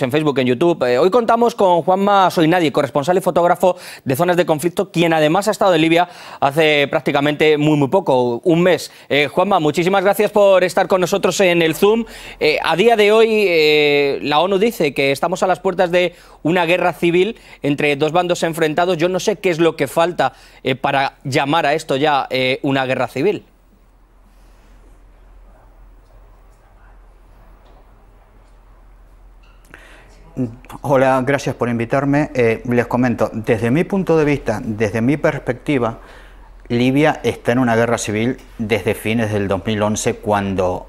en Facebook, en YouTube. Eh, hoy contamos con Juanma Soy Nadie, corresponsal y fotógrafo de zonas de conflicto, quien además ha estado en Libia hace prácticamente muy, muy poco, un mes. Eh, Juanma, muchísimas gracias por estar con nosotros en el Zoom. Eh, a día de hoy, la ONU dice que estamos a las puertas de una guerra civil entre dos bandos enfrentados. Yo no sé qué es lo que falta para llamar a esto ya una guerra civil. Hola, gracias por invitarme. Eh, les comento, desde mi punto de vista, desde mi perspectiva, Libia está en una guerra civil desde fines del 2011 cuando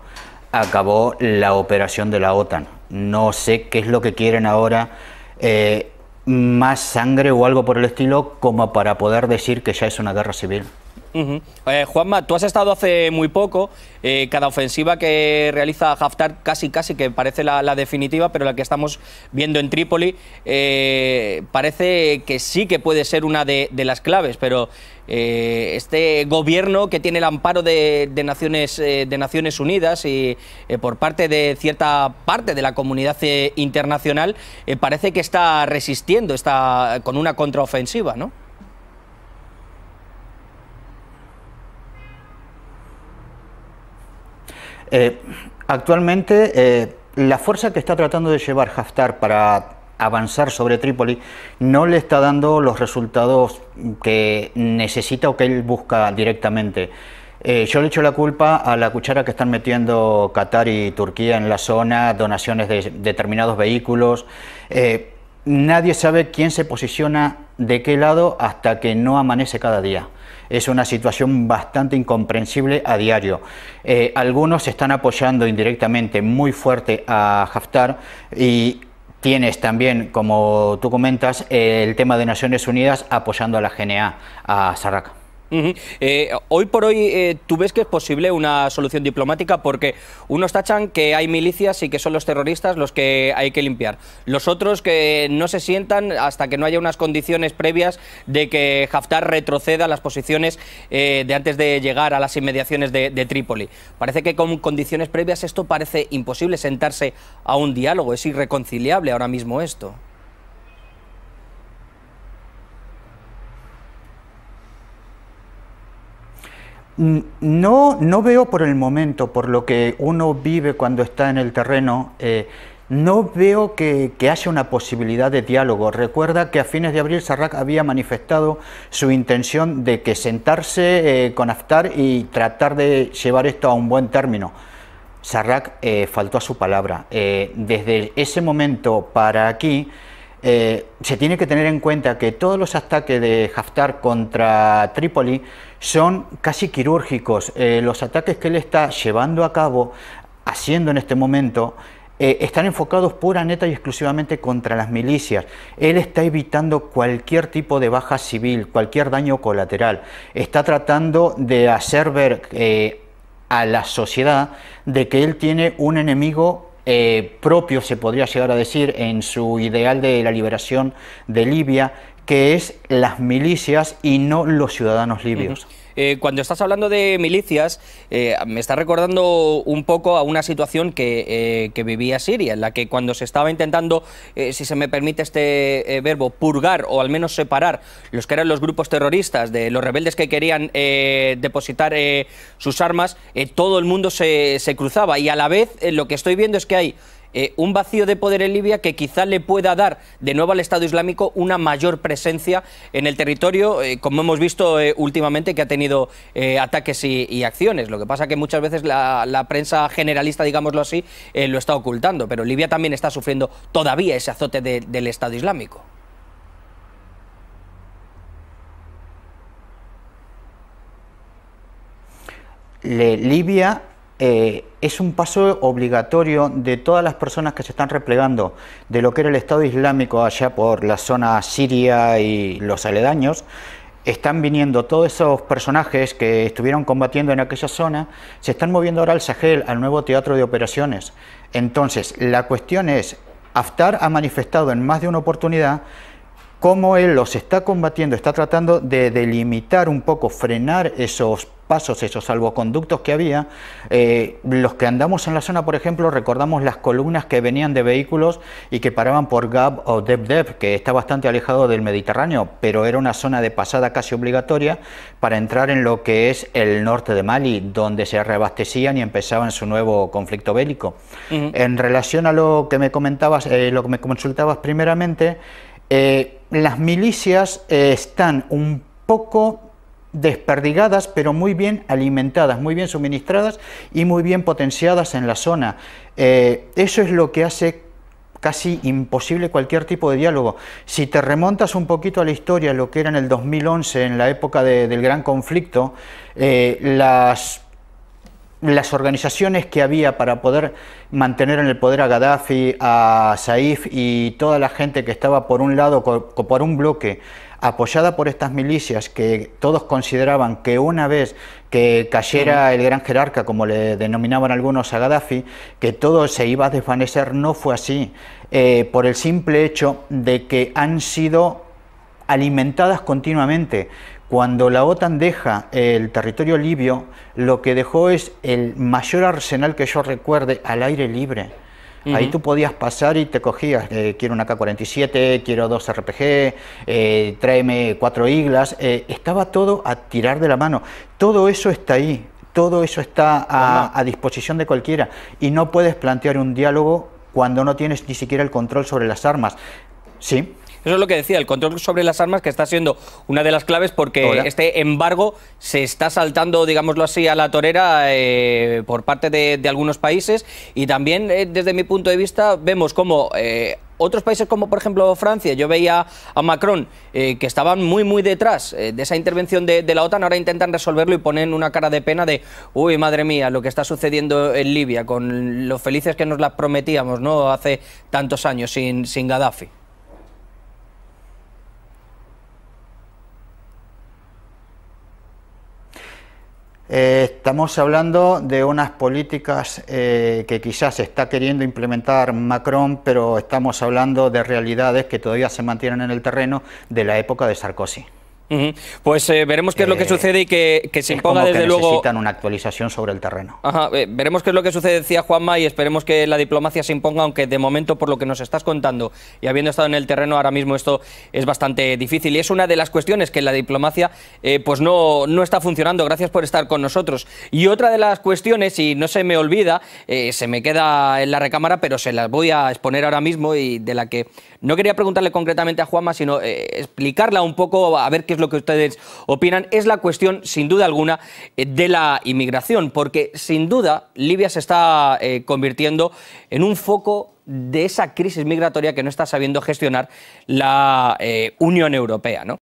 acabó la operación de la OTAN. No sé qué es lo que quieren ahora, eh, más sangre o algo por el estilo, como para poder decir que ya es una guerra civil. Eh, Juanma, tú has estado hace muy poco, eh, cada ofensiva que realiza Haftar casi casi que parece la, definitiva, pero la que estamos viendo en Trípoli eh, parece que sí que puede ser una de, las claves, pero este gobierno que tiene el amparo de, Naciones, de Naciones Unidas y por parte de cierta parte de la comunidad internacional parece que está resistiendo, está con una contraofensiva, ¿no? Eh, actualmente, eh, la fuerza que está tratando de llevar Haftar para avanzar sobre Trípoli no le está dando los resultados que necesita o que él busca directamente. Eh, yo le echo la culpa a la cuchara que están metiendo Qatar y Turquía en la zona, donaciones de determinados vehículos nadie sabe quién se posiciona de qué lado hasta que no amanece cada día. Es una situación bastante incomprensible a diario. Eh, algunos están apoyando indirectamente muy fuerte a Haftar y Tienes también, como tú comentas, el tema de Naciones Unidas apoyando a la GNA, a Sarraq. Eh, hoy por hoy, eh, ¿tú ves que es posible una solución diplomática? Porque unos tachan que hay milicias y que son los terroristas los que hay que limpiar. Los otros que no se sientan hasta que no haya unas condiciones previas de que Haftar retroceda las posiciones eh, de antes de llegar a las inmediaciones de Trípoli. Parece que con condiciones previas esto parece imposible sentarse a un diálogo. Es irreconciliable ahora mismo esto. No, no veo por el momento, por lo que uno vive cuando está en el terreno, eh, no veo que, haya una posibilidad de diálogo. Recuerda que a fines de abril Sarrak había manifestado su intención de que sentarse eh, con Aftar y tratar de llevar esto a un buen término. Sarrak eh, faltó a su palabra. desde ese momento para aquí, eh, se tiene que tener en cuenta que todos los ataques de Haftar contra Trípoli son casi quirúrgicos. Eh, los ataques que él está llevando a cabo, haciendo en este momento, eh, están enfocados pura, neta y exclusivamente contra las milicias. Él está evitando cualquier tipo de baja civil, cualquier daño colateral. Está tratando de hacer ver a la sociedad de que él tiene un enemigo eh, propio, se podría llegar a decir, en su ideal de la liberación de Libia, que es las milicias y no los ciudadanos libios. Eh, cuando estás hablando de milicias, eh, me está recordando un poco a una situación eh, que, vivía Siria, en la que cuando se estaba intentando, si se me permite este verbo, purgar o al menos separar los que eran los grupos terroristas de los rebeldes que querían depositar sus armas, todo el mundo se cruzaba. Y a la vez lo que estoy viendo es que hay eh, un vacío de poder en Libia que quizá le pueda dar de nuevo al Estado Islámico una mayor presencia en el territorio, eh, como hemos visto eh, últimamente que ha tenido ataques y, acciones. Lo que pasa que muchas veces la, prensa generalista, digámoslo así, lo está ocultando, pero Libia también está sufriendo todavía ese azote del Estado Islámico. Libia eh, es un paso obligatorio de todas las personas que se están replegando de lo que era el Estado Islámico allá por la zona siria y los aledaños. Están viniendo todos esos personajes que estuvieron combatiendo en aquella zona, se están moviendo ahora al Sahel, al nuevo teatro de operaciones. Entonces, la cuestión es, Haftar ha manifestado en más de una oportunidad cómo él los está combatiendo, está tratando de delimitar un poco, frenar esos pasos, esos salvoconductos que había. Eh, los que andamos en la zona, por ejemplo, recordamos las columnas que venían de vehículos y que paraban por Gab o Deb Deb, que está bastante alejado del Mediterráneo, pero era una zona de pasada casi obligatoria para entrar en lo que es el norte de Mali, donde se reabastecían y empezaban su nuevo conflicto bélico. En relación a lo que me comentabas, eh, lo que me consultabas primeramente, eh, las milicias eh, están un poco desperdigadas, pero muy bien alimentadas, muy bien suministradas y muy bien potenciadas en la zona. Eh, eso es lo que hace casi imposible cualquier tipo de diálogo. Si te remontas un poquito a la historia, lo que era en el 2011, en la época del gran conflicto, las las organizaciones que había para poder mantener en el poder a Gaddafi, a Saif y toda la gente que estaba por un lado, por un bloque, apoyada por estas milicias que todos consideraban que una vez que cayera el gran jerarca, como le denominaban algunos a Gaddafi, que todo se iba a desvanecer, no fue así, eh, por el simple hecho de que han sido alimentadas continuamente cuando la OTAN deja el territorio libio, lo que dejó es el mayor arsenal que yo recuerde al aire libre. Ahí tú podías pasar y te cogías, eh, quiero una K-47, quiero dos RPG, eh, tráeme cuatro iglas, eh, estaba todo a tirar de la mano. Todo eso está ahí, todo eso está a, a disposición de cualquiera y no puedes plantear un diálogo cuando no tienes ni siquiera el control sobre las armas. Sí, eso es lo que decía, el control sobre las armas que está siendo una de las claves porque este embargo se está saltando, digámoslo así, a la torera eh, por parte de, algunos países y también eh, desde mi punto de vista vemos cómo... Eh, otros países como por ejemplo Francia, yo veía a Macron que estaban muy muy detrás de esa intervención de, la OTAN, ahora intentan resolverlo y ponen una cara de pena de, uy madre mía, lo que está sucediendo en Libia, con lo felices que nos las prometíamos ¿no? hace tantos años sin, sin Gaddafi. Eh, estamos hablando de unas políticas eh, que quizás está queriendo implementar Macron, pero estamos hablando de realidades que todavía se mantienen en el terreno de la época de Sarkozy. Pues eh, veremos qué es lo que eh, sucede y que, se imponga desde luego. Necesitan una actualización sobre el terreno. Ajá, eh, veremos qué es lo que sucede, decía Juanma, y esperemos que la diplomacia se imponga, aunque de momento, por lo que nos estás contando y habiendo estado en el terreno, ahora mismo esto es bastante difícil. Y es una de las cuestiones que la diplomacia pues no, no está funcionando. Gracias por estar con nosotros. Y otra de las cuestiones, y no se me olvida, se me queda en la recámara, pero se las voy a exponer ahora mismo y de la que no quería preguntarle concretamente a Juanma, sino explicarla un poco, a ver qué lo que ustedes opinan, es la cuestión, sin duda alguna, eh, de la inmigración, porque sin duda Libia se está eh, convirtiendo en un foco de esa crisis migratoria que no está sabiendo gestionar la eh, Unión Europea. ¿no?